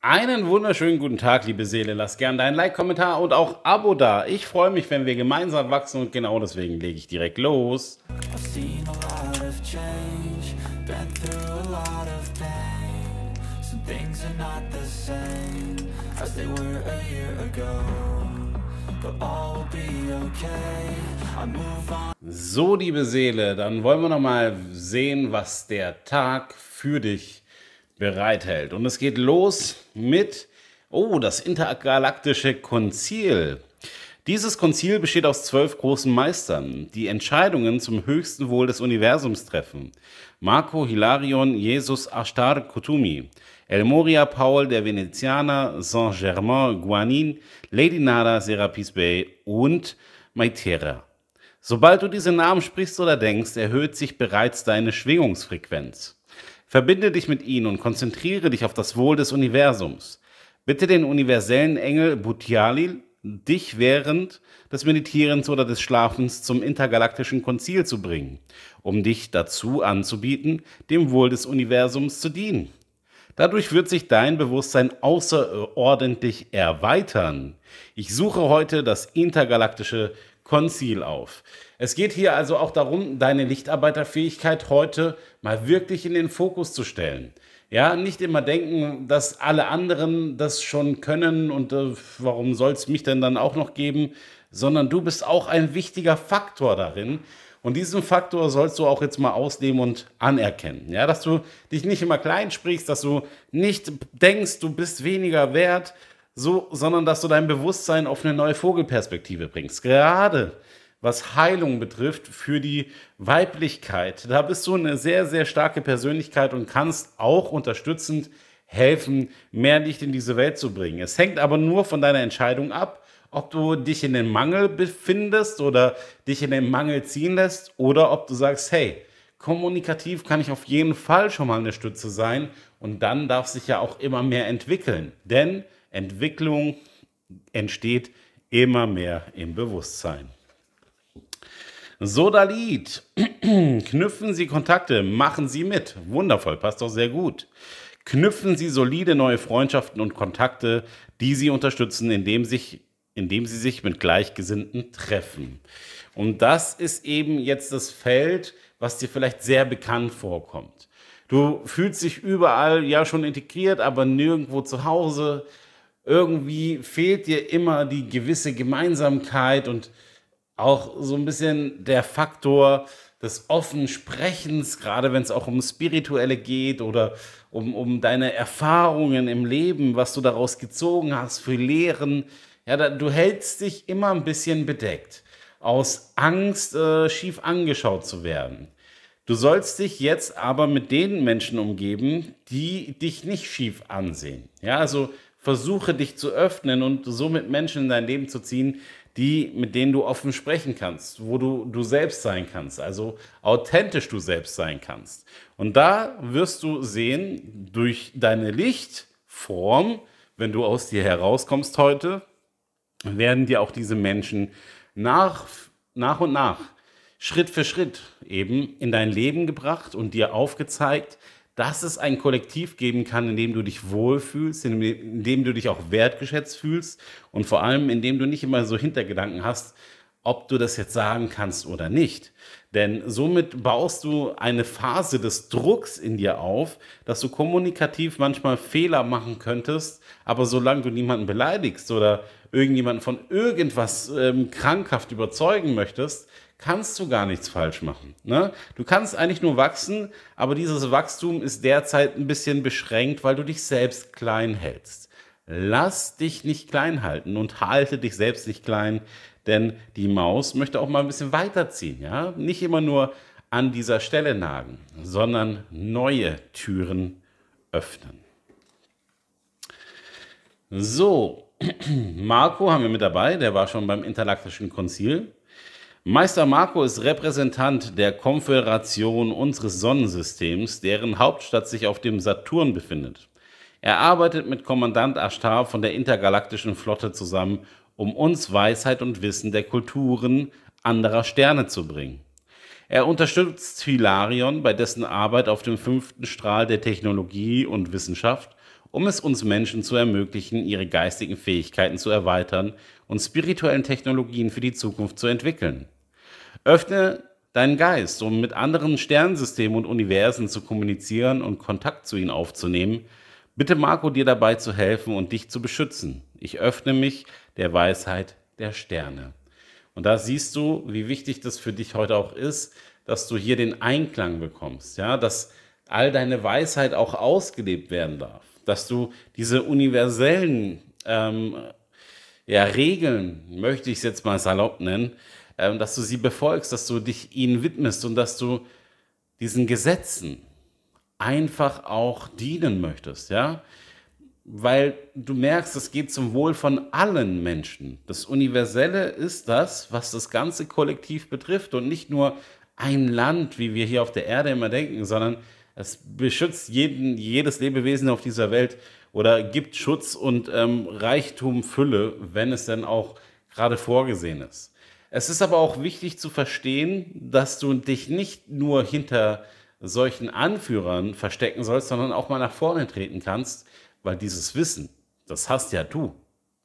Einen wunderschönen guten Tag, liebe Seele. Lass gern deinen Like, Kommentar und auch Abo da. Ich freue mich, wenn wir gemeinsam wachsen und genau deswegen lege ich direkt los. So, liebe Seele, dann wollen wir noch mal sehen, was der Tag für dich ist bereithält. Und es geht los mit, oh, das intergalaktische Konzil. Dieses Konzil besteht aus zwölf großen Meistern, die Entscheidungen zum höchsten Wohl des Universums treffen. Marco Hilarion Jesus Ashtar Kutumi, El Moria Paul der Venezianer, Saint-Germain Guanin, Lady Nada Serapis Bay und Maitera. Sobald du diese Namen sprichst oder denkst, erhöht sich bereits deine Schwingungsfrequenz. Verbinde dich mit ihnen und konzentriere dich auf das Wohl des Universums. Bitte den universellen Engel Butialil, dich während des Meditierens oder des Schlafens zum intergalaktischen Konzil zu bringen, um dich dazu anzubieten, dem Wohl des Universums zu dienen. Dadurch wird sich dein Bewusstsein außerordentlich erweitern. Ich suche heute das intergalaktische Conceal auf. Es geht hier also auch darum, deine Lichtarbeiterfähigkeit heute mal wirklich in den Fokus zu stellen. Ja, nicht immer denken, dass alle anderen das schon können und äh, warum soll es mich denn dann auch noch geben, sondern du bist auch ein wichtiger Faktor darin. Und diesen Faktor sollst du auch jetzt mal ausnehmen und anerkennen. Ja, dass du dich nicht immer klein sprichst, dass du nicht denkst, du bist weniger wert, so, sondern dass du dein Bewusstsein auf eine neue Vogelperspektive bringst. Gerade was Heilung betrifft für die Weiblichkeit. Da bist du eine sehr, sehr starke Persönlichkeit und kannst auch unterstützend helfen, mehr Licht in diese Welt zu bringen. Es hängt aber nur von deiner Entscheidung ab, ob du dich in den Mangel befindest oder dich in den Mangel ziehen lässt oder ob du sagst, hey, kommunikativ kann ich auf jeden Fall schon mal eine Stütze sein und dann darf sich ja auch immer mehr entwickeln. Denn Entwicklung entsteht immer mehr im Bewusstsein. Sodalit, knüpfen Sie Kontakte, machen Sie mit. Wundervoll, passt doch sehr gut. Knüpfen Sie solide neue Freundschaften und Kontakte, die Sie unterstützen, indem, sich, indem Sie sich mit Gleichgesinnten treffen. Und das ist eben jetzt das Feld, was dir vielleicht sehr bekannt vorkommt. Du fühlst dich überall ja schon integriert, aber nirgendwo zu Hause irgendwie fehlt dir immer die gewisse Gemeinsamkeit und auch so ein bisschen der Faktor des offenen Sprechens, gerade wenn es auch um Spirituelle geht oder um, um deine Erfahrungen im Leben, was du daraus gezogen hast für Lehren. Ja, da, du hältst dich immer ein bisschen bedeckt, aus Angst, äh, schief angeschaut zu werden. Du sollst dich jetzt aber mit den Menschen umgeben, die dich nicht schief ansehen. Ja, also Versuche dich zu öffnen und somit Menschen in dein Leben zu ziehen, die, mit denen du offen sprechen kannst, wo du du selbst sein kannst, also authentisch du selbst sein kannst. Und da wirst du sehen, durch deine Lichtform, wenn du aus dir herauskommst heute, werden dir auch diese Menschen nach, nach und nach, Schritt für Schritt eben in dein Leben gebracht und dir aufgezeigt, dass es ein Kollektiv geben kann, in dem du dich wohlfühlst, in dem, in dem du dich auch wertgeschätzt fühlst und vor allem, in dem du nicht immer so Hintergedanken hast, ob du das jetzt sagen kannst oder nicht. Denn somit baust du eine Phase des Drucks in dir auf, dass du kommunikativ manchmal Fehler machen könntest, aber solange du niemanden beleidigst oder irgendjemanden von irgendwas ähm, krankhaft überzeugen möchtest, kannst du gar nichts falsch machen. Ne? Du kannst eigentlich nur wachsen, aber dieses Wachstum ist derzeit ein bisschen beschränkt, weil du dich selbst klein hältst lass dich nicht klein halten und halte dich selbst nicht klein, denn die Maus möchte auch mal ein bisschen weiterziehen, ja? Nicht immer nur an dieser Stelle nagen, sondern neue Türen öffnen. So, Marco haben wir mit dabei, der war schon beim Interlaktischen Konzil. Meister Marco ist Repräsentant der Konföderation unseres Sonnensystems, deren Hauptstadt sich auf dem Saturn befindet. Er arbeitet mit Kommandant Ashtar von der intergalaktischen Flotte zusammen, um uns Weisheit und Wissen der Kulturen anderer Sterne zu bringen. Er unterstützt Hilarion bei dessen Arbeit auf dem fünften Strahl der Technologie und Wissenschaft, um es uns Menschen zu ermöglichen, ihre geistigen Fähigkeiten zu erweitern und spirituellen Technologien für die Zukunft zu entwickeln. Öffne deinen Geist, um mit anderen Sternsystemen und Universen zu kommunizieren und Kontakt zu ihnen aufzunehmen, Bitte Marco, dir dabei zu helfen und dich zu beschützen. Ich öffne mich der Weisheit der Sterne. Und da siehst du, wie wichtig das für dich heute auch ist, dass du hier den Einklang bekommst, ja, dass all deine Weisheit auch ausgelebt werden darf, dass du diese universellen ähm, ja, Regeln, möchte ich es jetzt mal salopp nennen, ähm, dass du sie befolgst, dass du dich ihnen widmest und dass du diesen Gesetzen, einfach auch dienen möchtest, ja? Weil du merkst, es geht zum Wohl von allen Menschen. Das Universelle ist das, was das ganze Kollektiv betrifft und nicht nur ein Land, wie wir hier auf der Erde immer denken, sondern es beschützt jeden, jedes Lebewesen auf dieser Welt oder gibt Schutz und ähm, Reichtum Fülle, wenn es denn auch gerade vorgesehen ist. Es ist aber auch wichtig zu verstehen, dass du dich nicht nur hinter solchen Anführern verstecken sollst, sondern auch mal nach vorne treten kannst, weil dieses Wissen, das hast ja du.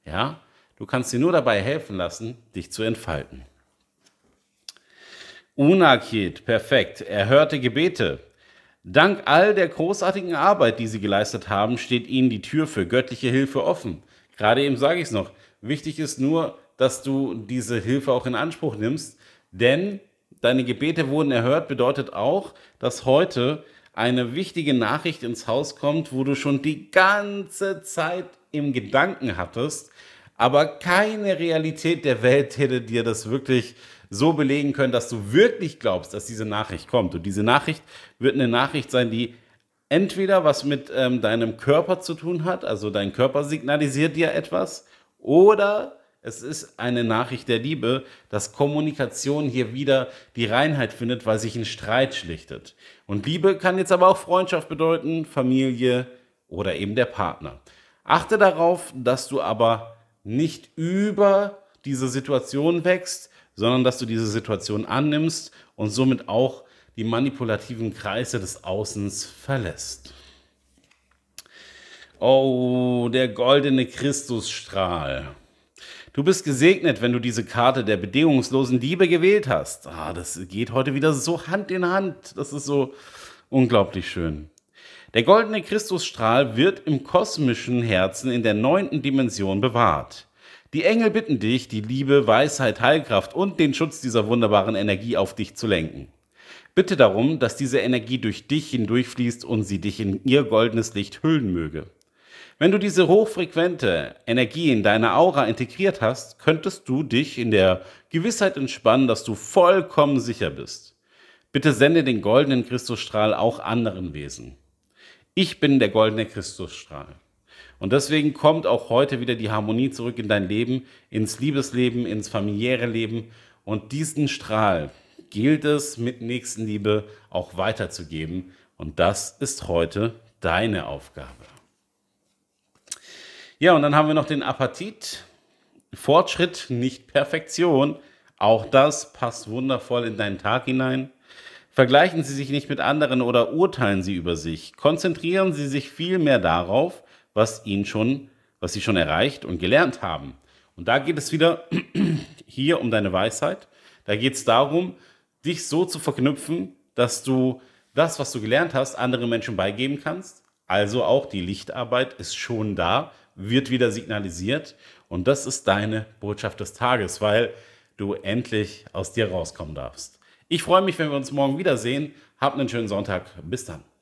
Ja? Du kannst dir nur dabei helfen lassen, dich zu entfalten. Unakit, perfekt, erhörte Gebete. Dank all der großartigen Arbeit, die sie geleistet haben, steht ihnen die Tür für göttliche Hilfe offen. Gerade eben sage ich es noch. Wichtig ist nur, dass du diese Hilfe auch in Anspruch nimmst, denn deine Gebete wurden erhört bedeutet auch, dass heute eine wichtige Nachricht ins Haus kommt, wo du schon die ganze Zeit im Gedanken hattest, aber keine Realität der Welt hätte dir das wirklich so belegen können, dass du wirklich glaubst, dass diese Nachricht kommt. Und diese Nachricht wird eine Nachricht sein, die entweder was mit ähm, deinem Körper zu tun hat, also dein Körper signalisiert dir etwas, oder es ist eine Nachricht der Liebe, dass Kommunikation hier wieder die Reinheit findet, weil sich ein Streit schlichtet. Und Liebe kann jetzt aber auch Freundschaft bedeuten, Familie oder eben der Partner. Achte darauf, dass du aber nicht über diese Situation wächst, sondern dass du diese Situation annimmst und somit auch die manipulativen Kreise des Außens verlässt. Oh, der goldene Christusstrahl. Du bist gesegnet, wenn du diese Karte der bedingungslosen Liebe gewählt hast. Ah, das geht heute wieder so Hand in Hand. Das ist so unglaublich schön. Der goldene Christusstrahl wird im kosmischen Herzen in der neunten Dimension bewahrt. Die Engel bitten dich, die Liebe, Weisheit, Heilkraft und den Schutz dieser wunderbaren Energie auf dich zu lenken. Bitte darum, dass diese Energie durch dich hindurchfließt und sie dich in ihr goldenes Licht hüllen möge. Wenn du diese hochfrequente Energie in deine Aura integriert hast, könntest du dich in der Gewissheit entspannen, dass du vollkommen sicher bist. Bitte sende den goldenen Christusstrahl auch anderen Wesen. Ich bin der goldene Christusstrahl. Und deswegen kommt auch heute wieder die Harmonie zurück in dein Leben, ins Liebesleben, ins familiäre Leben. Und diesen Strahl gilt es mit Nächstenliebe auch weiterzugeben. Und das ist heute deine Aufgabe. Ja, und dann haben wir noch den Appetit. Fortschritt, nicht Perfektion. Auch das passt wundervoll in deinen Tag hinein. Vergleichen Sie sich nicht mit anderen oder urteilen Sie über sich. Konzentrieren Sie sich vielmehr darauf, was Ihnen schon, was Sie schon erreicht und gelernt haben. Und da geht es wieder hier um deine Weisheit. Da geht es darum, dich so zu verknüpfen, dass du das, was du gelernt hast, anderen Menschen beigeben kannst. Also auch die Lichtarbeit ist schon da wird wieder signalisiert. Und das ist deine Botschaft des Tages, weil du endlich aus dir rauskommen darfst. Ich freue mich, wenn wir uns morgen wiedersehen. Hab einen schönen Sonntag. Bis dann.